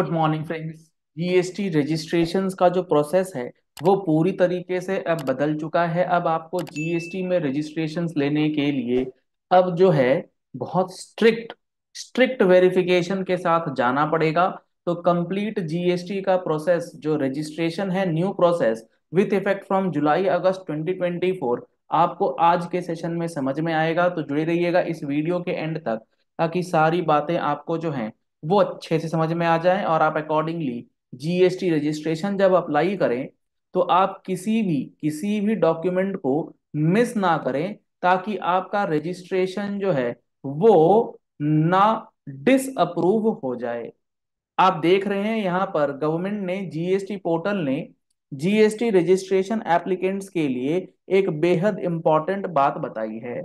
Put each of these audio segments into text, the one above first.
good morning friends GST registration का जो process है वो पूरी तरीके से अब बदल चुका है अब आपको जीएसटी में रजिस्ट्रेशन लेने के लिए अब जो है बहुत स्ट्रिक्ट स्ट्रिक्ट वेरिफिकेशन के साथ जाना पड़ेगा तो कंप्लीट जीएसटी का प्रोसेस जो रजिस्ट्रेशन है new process with effect from July August 2024 आपको आज के सेशन में समझ में आएगा तो जुड़े रहिएगा इस वीडियो के एंड तक ताकि सारी बातें आपको जो है वो अच्छे से समझ में आ जाए और आप अकॉर्डिंगली जीएसटी रजिस्ट्रेशन जब अप्लाई करें तो आप किसी भी किसी भी डॉक्यूमेंट को मिस ना करें ताकि आपका रजिस्ट्रेशन जो है वो ना डिसअप्रूव हो जाए आप देख रहे हैं यहाँ पर गवर्नमेंट ने जीएसटी पोर्टल ने जीएसटी रजिस्ट्रेशन एप्लीकेंट्स के लिए एक बेहद इंपॉर्टेंट बात बताई है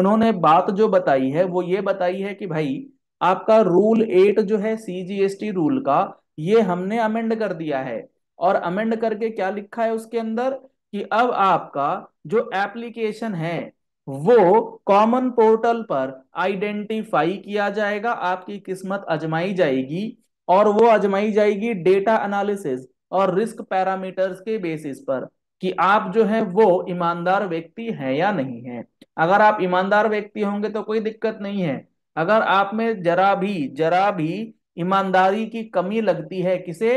उन्होंने बात जो बताई है वो ये बताई है कि भाई आपका रूल एट जो है सीजीएसटी रूल का ये हमने अमेंड कर दिया है और अमेंड करके क्या लिखा है उसके अंदर कि अब आपका जो एप्लीकेशन है वो कॉमन पोर्टल पर आइडेंटिफाई किया जाएगा आपकी किस्मत अजमाई जाएगी और वो अजमाई जाएगी डेटा एनालिसिस और रिस्क पैरामीटर्स के बेसिस पर कि आप जो है वो ईमानदार व्यक्ति हैं या नहीं है अगर आप ईमानदार व्यक्ति होंगे तो कोई दिक्कत नहीं है अगर आप में जरा भी जरा भी ईमानदारी की कमी लगती है किसे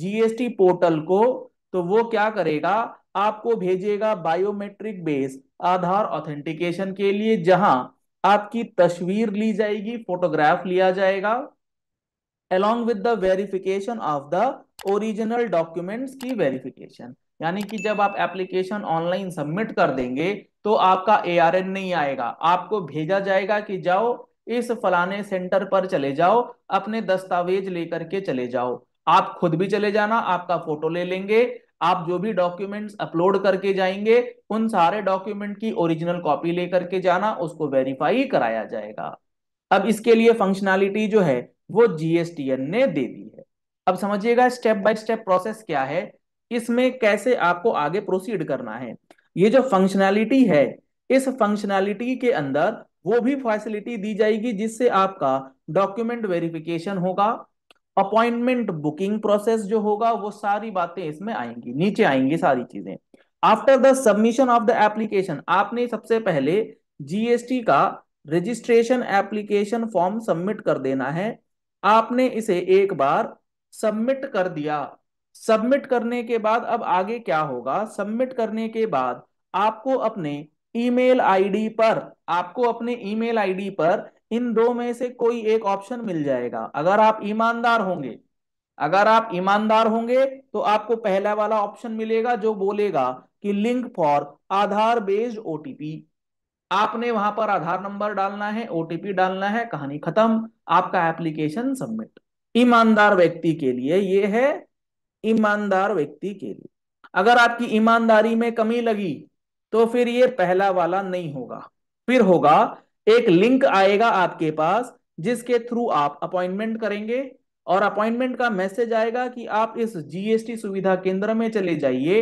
जीएसटी पोर्टल को तो वो क्या करेगा आपको भेजेगा बायोमेट्रिक बेस आधार ऑथेंटिकेशन के लिए जहां आपकी तस्वीर ली जाएगी फोटोग्राफ लिया जाएगा along with the verification of the original documents की वेरिफिकेशन यानी कि जब आप एप्लीकेशन ऑनलाइन सबमिट कर देंगे तो आपका ए नहीं आएगा आपको भेजा जाएगा कि जाओ इस फलाने सेंटर पर चले जाओ अपने दस्तावेज लेकर के चले जाओ आप खुद भी चले जाना आपका फोटो ले लेंगे आप जो भी डॉक्यूमेंट्स अपलोड करके जाएंगे उन सारे डॉक्यूमेंट की ओरिजिनल कॉपी लेकर के जाना उसको वेरीफाई कराया जाएगा अब इसके लिए फंक्शनैलिटी जो है वो जीएसटीएन ने दे दी है अब समझिएगा स्टेप बाय स्टेप प्रोसेस क्या है इसमें कैसे आपको आगे प्रोसीड करना है ये जो फंक्शनैलिटी है इस फंक्शनैलिटी के अंदर वो भी फैसिलिटी दी जाएगी जिससे आपका डॉक्यूमेंट वेरिफिकेशन होगा अपॉइंटमेंट बुकिंग प्रोसेस जो होगा वो सारी बातें इसमें आएंगी नीचे आएंगी सारी चीजें after the submission of the application आपने सबसे पहले जीएसटी का रजिस्ट्रेशन एप्लीकेशन फॉर्म सबमिट कर देना है आपने इसे एक बार सबमिट कर दिया सबमिट करने के बाद अब आगे क्या होगा सबमिट करने के बाद आपको अपने ईमेल आईडी पर आपको अपने ईमेल आईडी पर इन दो में से कोई एक ऑप्शन मिल जाएगा अगर आप ईमानदार होंगे अगर आप ईमानदार होंगे तो आपको पहला वाला ऑप्शन मिलेगा जो बोलेगा कि link for Aadhaar based OTP आपने वहां पर आधार नंबर डालना है ओटीपी डालना है कहानी खत्म आपका एप्लीकेशन सबमिट ईमानदार व्यक्ति के लिए ये है ईमानदार व्यक्ति के लिए अगर आपकी ईमानदारी में कमी लगी तो फिर ये पहला वाला नहीं होगा फिर होगा एक लिंक आएगा आपके पास जिसके थ्रू आप अपॉइंटमेंट करेंगे और अपॉइंटमेंट का मैसेज आएगा कि आप इस जीएसटी सुविधा केंद्र में चले जाइए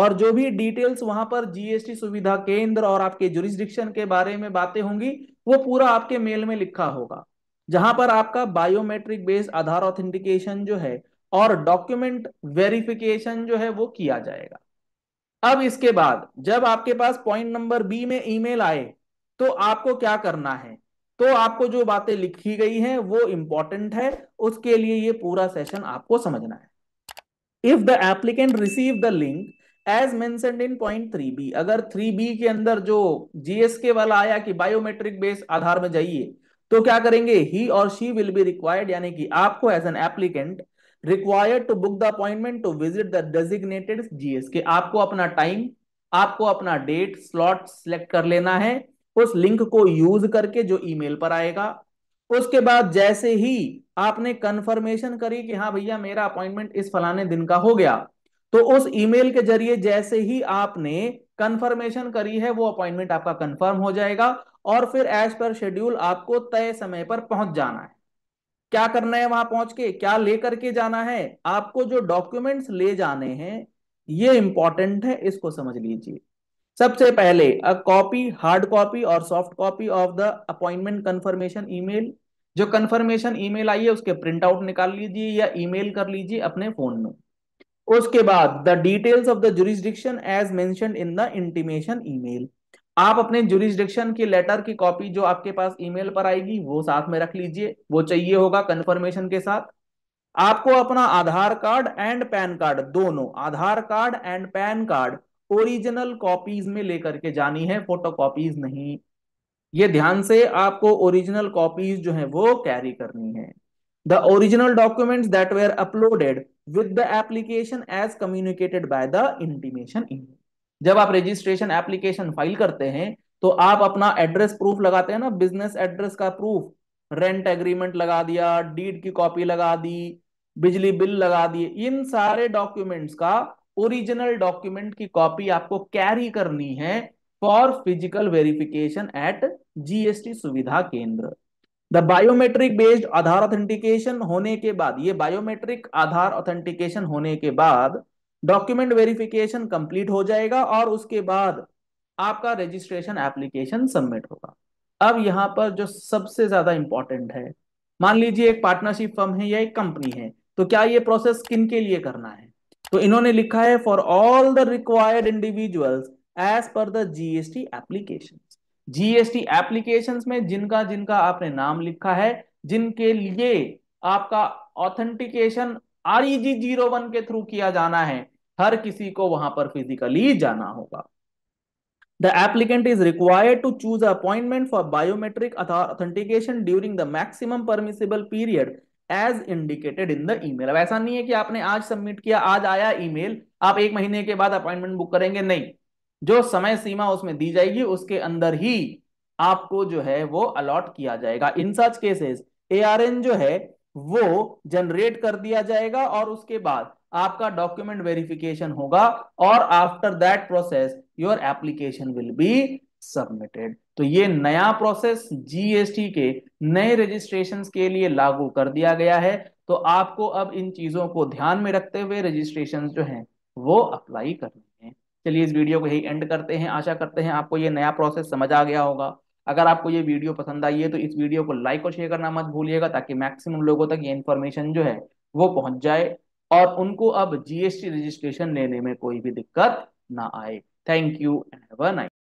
और जो भी डिटेल्स वहां पर जीएसटी सुविधा केंद्र और आपके जुरिस्डिक्शन के बारे में बातें होंगी वो पूरा आपके मेल में लिखा होगा जहां पर आपका बायोमेट्रिक बेस्ड आधार ऑथेंटिकेशन जो है और डॉक्यूमेंट वेरिफिकेशन जो है वो किया जाएगा अब इसके बाद जब आपके पास पॉइंट नंबर बी में ईमेल आए तो आपको क्या करना है तो आपको जो बातें लिखी गई हैं वो इंपॉर्टेंट है उसके लिए ये पूरा सेशन आपको समझना है if the applicant receive the link as mentioned in point three B अगर थ्री बी के अंदर जो जीएसके वाला आया कि बायोमेट्रिक बेस आधार में जाइए तो क्या करेंगे ही और शी विल बी रिक्वायर्ड यानी कि आपको as an applicant required to book the appointment to visit the designated GS के आपको अपना टाइम आपको अपना डेट स्लॉट सिलेक्ट कर लेना है उस लिंक को यूज करके जो ईमेल पर आएगा उसके बाद जैसे ही आपने कंफर्मेशन करी कि हाँ भैया मेरा अपॉइंटमेंट इस फलाने दिन का हो गया तो उस ईमेल के जरिए जैसे ही आपने कंफर्मेशन करी है वो अपॉइंटमेंट आपका कंफर्म हो जाएगा और फिर एज पर शेड्यूल आपको तय समय पर पहुंच जाना है क्या करना है वहां पहुंच के क्या लेकर के जाना है आपको जो डॉक्यूमेंट्स ले जाने हैं ये इंपॉर्टेंट है इसको समझ लीजिए सबसे पहले अ कॉपी हार्ड कॉपी और soft copy of the appointment confirmation email जो कंफर्मेशन ईमेल आई है उसके प्रिंट आउट निकाल लीजिए या ईमेल कर लीजिए अपने फोन में उसके बाद the details of the jurisdiction as mention in the intimation email आप अपने जुरिस्डिक्शन की लेटर की कॉपी जो आपके पास ईमेल पर आएगी वो साथ में रख लीजिए वो चाहिए होगा कंफर्मेशन के साथ आपको अपना Aadhaar card and PAN card दोनों Aadhaar card and PAN card original copies में लेकर के जानी है फोटो कॉपीज नहीं ये ध्यान से आपको ओरिजिनल कॉपीज जो है वो कैरी करनी है the original document that were uploaded with the application as communicated by the intimation email जब आप रजिस्ट्रेशन एप्लीकेशन फाइल करते हैं तो आप अपना एड्रेस प्रूफ लगाते हैं ना बिजनेस एड्रेस का प्रूफ रेंट एग्रीमेंट लगा दिया डीड की कॉपी लगा दी बिजली बिल लगा दिए इन सारे डॉक्यूमेंट्स का ओरिजिनल डॉक्यूमेंट की कॉपी आपको कैरी करनी है for physical verification at GST Suvidha Kendra the biometric based Aadhaar authentication होने के बाद ये बायोमेट्रिक आधार ऑथेंटिकेशन होने के बाद डॉक्यूमेंट वेरिफिकेशन कंप्लीट हो जाएगा और उसके बाद आपका रजिस्ट्रेशन एप्लीकेशन सबमिट होगा अब यहाँ पर जो सबसे ज्यादा इंपॉर्टेंट है मान लीजिए एक पार्टनरशिप फर्म है या एक कंपनी है तो क्या ये प्रोसेस किन के लिए करना है तो इन्होंने लिखा है for all the required individuals as per the GST application GST application में जिनका जिनका आपने नाम लिखा है जिनके लिए आपका ऑथेंटिकेशन आरईजी जीरो वन के थ्रू किया जाना है हर किसी को वहां पर फिजिकली जाना होगा the applicant is required to choose appointment for biometric authentication during the maximum permissible period as indicated in the email ऐसा नहीं है कि आपने आज सबमिट किया आज आया ई मेल आप एक महीने के बाद अपॉइंटमेंट बुक करेंगे नहीं जो समय सीमा उसमें दी जाएगी उसके अंदर ही आपको जो है वो अलॉट किया जाएगा in such cases A R N जो है वो जनरेट कर दिया जाएगा और उसके बाद आपका डॉक्यूमेंट वेरिफिकेशन होगा और after that process your application will be submitted तो ये नया प्रोसेस जीएसटी के नए रजिस्ट्रेशन के लिए लागू कर दिया गया है तो आपको अब इन चीजों को ध्यान में रखते हुए रजिस्ट्रेशन जो है वो अप्लाई करने हैं चलिए इस वीडियो को यही एंड करते हैं आशा करते हैं आपको ये नया प्रोसेस समझ आ गया होगा अगर आपको ये वीडियो पसंद आई है तो इस वीडियो को लाइक और शेयर करना मत भूलिएगा ताकि मैक्सिमम लोगों तक ये इन्फॉर्मेशन जो है वो पहुंच जाए और उनको अब जीएसटी रजिस्ट्रेशन लेने में कोई भी दिक्कत ना आए thank you and have a nice